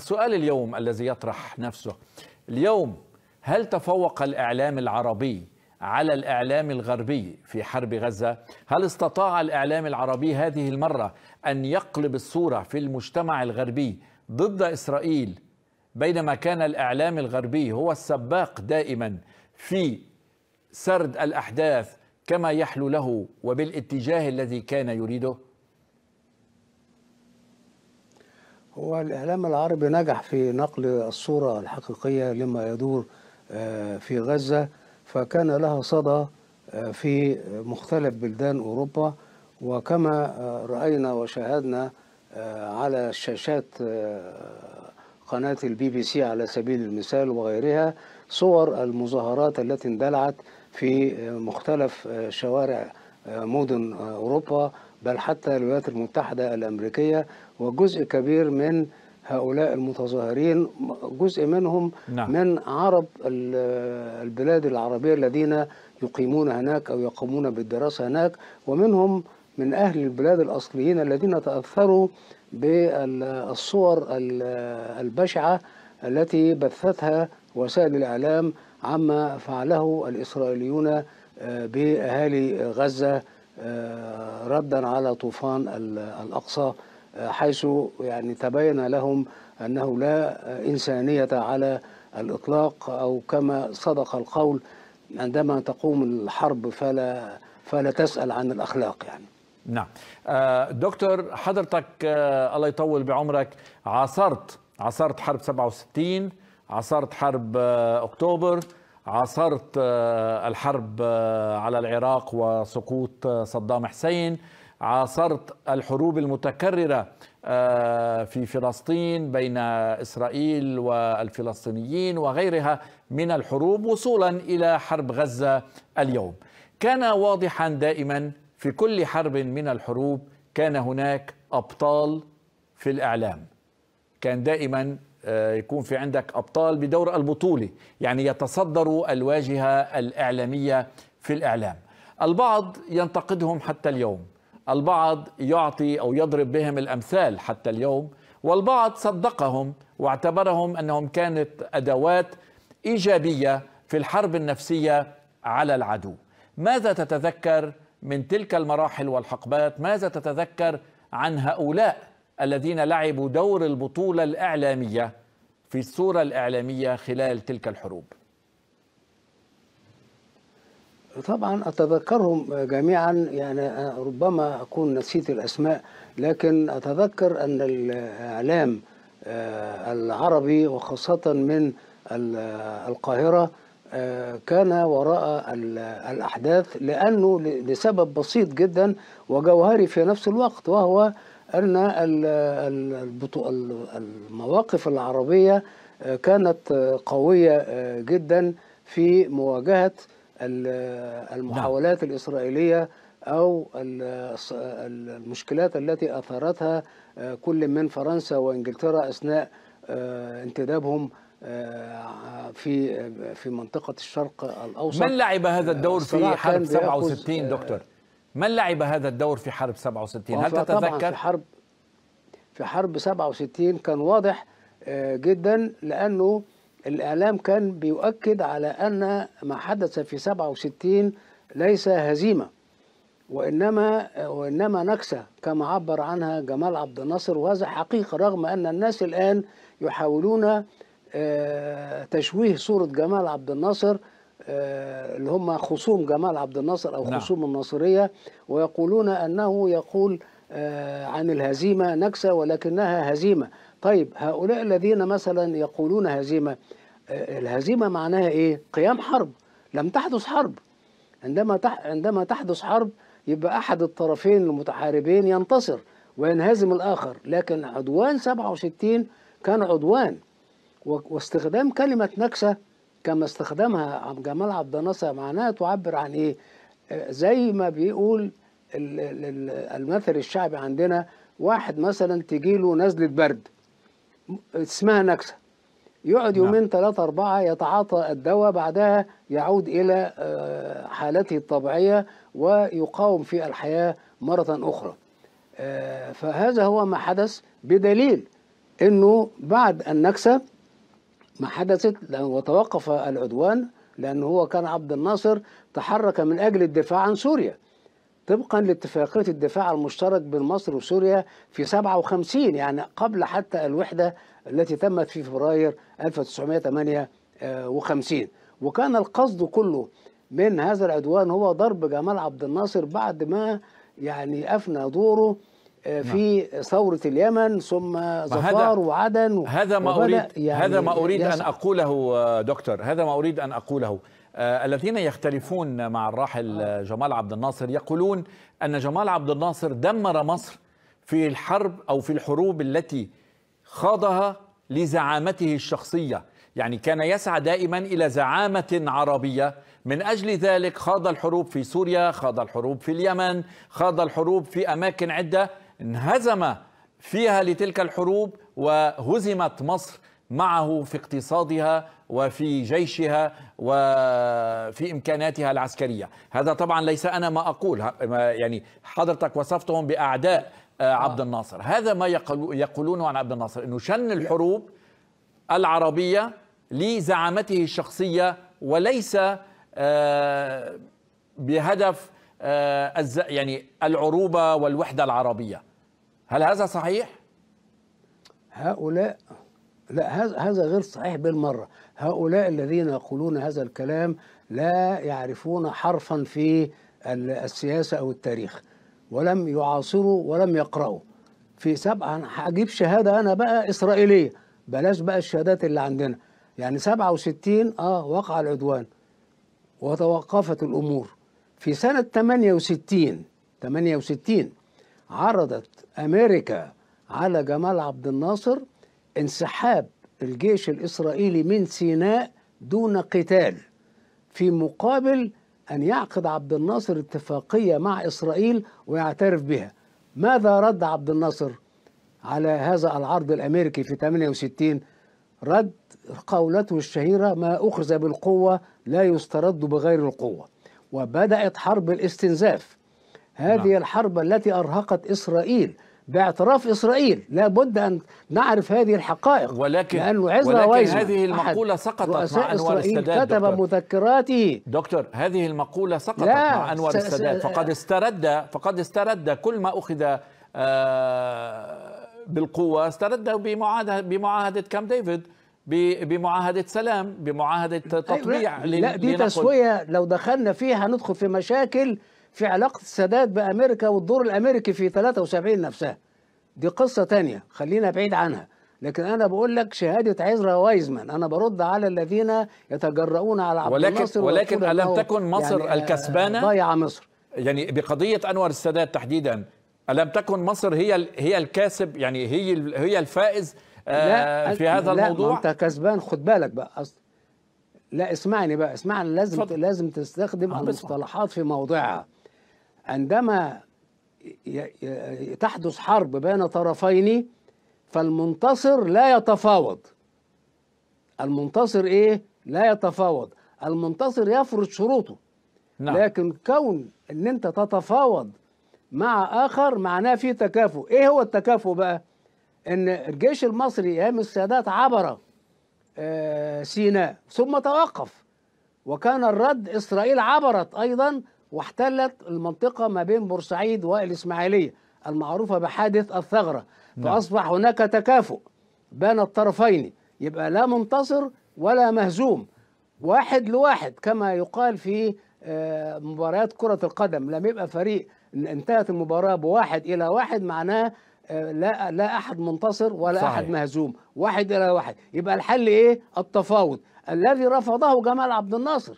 سؤال اليوم الذي يطرح نفسه اليوم هل تفوق الإعلام العربي على الإعلام الغربي في حرب غزة؟ هل استطاع الإعلام العربي هذه المرة أن يقلب الصورة في المجتمع الغربي ضد إسرائيل بينما كان الإعلام الغربي هو السباق دائما في سرد الأحداث كما يحلو له وبالاتجاه الذي كان يريده؟ هو الإعلام العربي نجح في نقل الصورة الحقيقية لما يدور آه، في غزة فكان لها صدى آه، في مختلف بلدان أوروبا وكما آه، رأينا وشاهدنا على شاشات قناة البي بي سي على سبيل المثال وغيرها صور المظاهرات التي اندلعت في مختلف شوارع مدن أوروبا بل حتى الولايات المتحدة الأمريكية وجزء كبير من هؤلاء المتظاهرين جزء منهم نعم. من عرب البلاد العربية الذين يقيمون هناك أو يقومون بالدراسة هناك ومنهم من أهل البلاد الأصليين الذين تأثروا بالصور البشعة التي بثتها وسائل الإعلام عما فعله الإسرائيليون آه، باهالي غزه آه، ردا على طوفان الاقصى آه، حيث يعني تبين لهم انه لا انسانيه على الاطلاق او كما صدق القول عندما تقوم الحرب فلا فلا تسال عن الاخلاق يعني نعم دكتور حضرتك الله يطول بعمرك عاصرت عاصرت حرب 67 عاصرت حرب اكتوبر عاصرت آه، الحرب آه، على العراق وسقوط آه، صدام حسين عاصرت الحروب المتكررة في فلسطين بين إسرائيل والفلسطينيين وغيرها من الحروب وصولا إلى حرب غزة اليوم كان واضحا دائما في كل حرب من الحروب كان هناك أبطال في الإعلام كان دائما آه، يكون في عندك أبطال بدور البطوله يعني يتصدروا الواجهة الإعلامية في الإعلام البعض ينتقدهم حتى اليوم البعض يعطي أو يضرب بهم الأمثال حتى اليوم والبعض صدقهم واعتبرهم أنهم كانت أدوات إيجابية في الحرب النفسية على العدو ماذا تتذكر من تلك المراحل والحقبات ماذا تتذكر عن هؤلاء الذين لعبوا دور البطولة الإعلامية في الصورة الإعلامية خلال تلك الحروب طبعا أتذكرهم جميعا يعني ربما أكون نسيت الأسماء لكن أتذكر أن الإعلام آه، العربي وخاصة من القاهرة آه، كان وراء الأحداث لأنه لسبب بسيط جدا وجوهري في نفس الوقت وهو أن المواقف العربية آه، كانت آه، قوية آه، جدا في مواجهة نعم. المحاولات الإسرائيلية أو المشكلات التي أثارتها كل من فرنسا وإنجلترا أثناء انتدابهم في في منطقة الشرق الأوسط من لعب هذا الدور في حرب 67 دكتور؟ من لعب هذا الدور في حرب 67 هل تتذكر طبعا في حرب في حرب 67 كان واضح آه، جدا لانه الاعلام كان بيؤكد على ان ما حدث في 67 ليس هزيمه وانما آه، وانما نكسه كما عبر عنها جمال عبد الناصر وهذا حقيقه رغم ان الناس الان يحاولون آه، تشويه صوره جمال عبد الناصر آه، اللي هم خصوم جمال عبد الناصر او نعم. خصوم نعم. الناصريه ويقولون انه يقول آه، عن الهزيمه نكسه ولكنها هزيمه طيب هؤلاء الذين مثلا يقولون هزيمه آه، الهزيمه معناها ايه قيام حرب لم تحدث حرب عندما تح... عندما تحدث حرب يبقى احد الطرفين المتحاربين ينتصر وينهزم الاخر لكن عدوان 67 كان عدوان واستخدام كلمه نكسه كما استخدمها جمال عبد الناصر معناها تعبر عن ايه آه، زي ما بيقول المثل الشعبي عندنا واحد مثلا تجي له نزلة برد اسمها نكسة يقعد نعم. يومين ثلاثة أربعة يتعاطى الدواء بعدها يعود إلى آه، حالته الطبيعية ويقاوم في الحياة مرة أخرى آه، فهذا هو ما حدث بدليل أنه بعد النكسة ما حدثت وتوقف العدوان لأنه هو كان عبد الناصر تحرك من أجل الدفاع عن سوريا طبقا لاتفاقية الدفاع المشترك بين مصر وسوريا في 57 يعني قبل حتى الوحدة التي تمت في فبراير 1958 وكان القصد كله من هذا العدوان هو ضرب جمال عبد الناصر بعد ما يعني أفنى دوره نعم. في ثورة اليمن ثم ظفار وعدن و... هذا ما أريد يعني هذا ما أريد أن أقوله دكتور هذا ما أريد أن أقوله آه، الذين يختلفون مع الراحل آه. جمال عبد الناصر يقولون أن جمال عبد الناصر دمر مصر في الحرب أو في الحروب التي خاضها لزعامته الشخصية يعني كان يسعى دائما إلى زعامة عربية من أجل ذلك خاض الحروب في سوريا خاض الحروب في اليمن خاض الحروب في أماكن عدة انهزم فيها لتلك الحروب وهزمت مصر معه في اقتصادها وفي جيشها وفي امكاناتها العسكريه هذا طبعا ليس انا ما اقول يعني حضرتك وصفتهم باعداء آه، آه. عبد الناصر هذا ما يقولونه عن عبد الناصر انه شن الحروب العربيه لزعامته الشخصيه وليس آه، بهدف يعني العروبه والوحده العربيه هل هذا صحيح؟ هؤلاء لا هذا غير صحيح بالمرة هؤلاء الذين يقولون هذا الكلام لا يعرفون حرفا في السياسة أو التاريخ ولم يعاصروا ولم يقرأوا في سبعة هجيب شهادة أنا بقى إسرائيلية بلاش بقى الشهادات اللي عندنا يعني 67 آه وقع العدوان وتوقفت الأمور في سنة 68 68 عرضت امريكا على جمال عبد الناصر انسحاب الجيش الاسرائيلي من سيناء دون قتال في مقابل ان يعقد عبد الناصر اتفاقيه مع اسرائيل ويعترف بها ماذا رد عبد الناصر على هذا العرض الامريكي في 68 رد قولته الشهيره ما اخذ بالقوه لا يسترد بغير القوه وبدات حرب الاستنزاف هذه نعم. الحرب التي أرهقت إسرائيل باعتراف إسرائيل لا بد أن نعرف هذه الحقائق ولكن, لأنه عزة ولكن هذه المقولة سقطت مع أنور السادات كتب دكتور. مذكراته دكتور هذه المقولة سقطت لا. مع أنور السادات فقد استرد فقد استرد كل ما أخذ آه بالقوة استرد بمعاهدة, بمعاهدة كام ديفيد بمعاهدة سلام بمعاهدة أيوة، تطبيع لا, لا دي تسوية لو دخلنا فيها ندخل في مشاكل في علاقة السادات بأمريكا والدور الأمريكي في 73 نفسها دي قصة تانية خلينا بعيد عنها لكن انا بقول لك شهاده عزرا وايزمان انا برد على الذين يتجرؤون على عبد ولكن الناصر ولكن الم تكن مصر يعني آه، الكسبانه ضيع مصر يعني بقضيه انور السادات تحديدا الم تكن مصر هي هي الكاسب يعني هي هي الفائز آه، لا في هذا لا الموضوع لا انت كسبان خد بالك بقى أصل لا اسمعني بقى اسمعني لازم فضل. لازم تستخدم آه، المصطلحات في موضعها عندما تحدث حرب بين طرفين فالمنتصر لا يتفاوض المنتصر ايه لا يتفاوض المنتصر يفرض شروطه نعم. لكن كون ان انت تتفاوض مع اخر معناه في تكافؤ ايه هو التكافؤ بقى ان الجيش المصري ايام السادات عبر آه، سيناء ثم توقف وكان الرد اسرائيل عبرت ايضا واحتلت المنطقة ما بين بورسعيد والإسماعيلية المعروفة بحادث الثغرة نعم. فأصبح هناك تكافؤ بين الطرفين يبقى لا منتصر ولا مهزوم واحد لواحد كما يقال في آه، مباريات كرة القدم لم يبقى فريق انتهت المباراة بواحد إلى واحد معناه آه، لا لا أحد منتصر ولا صحيح. أحد مهزوم واحد إلى واحد يبقى الحل إيه التفاوض الذي رفضه جمال عبد الناصر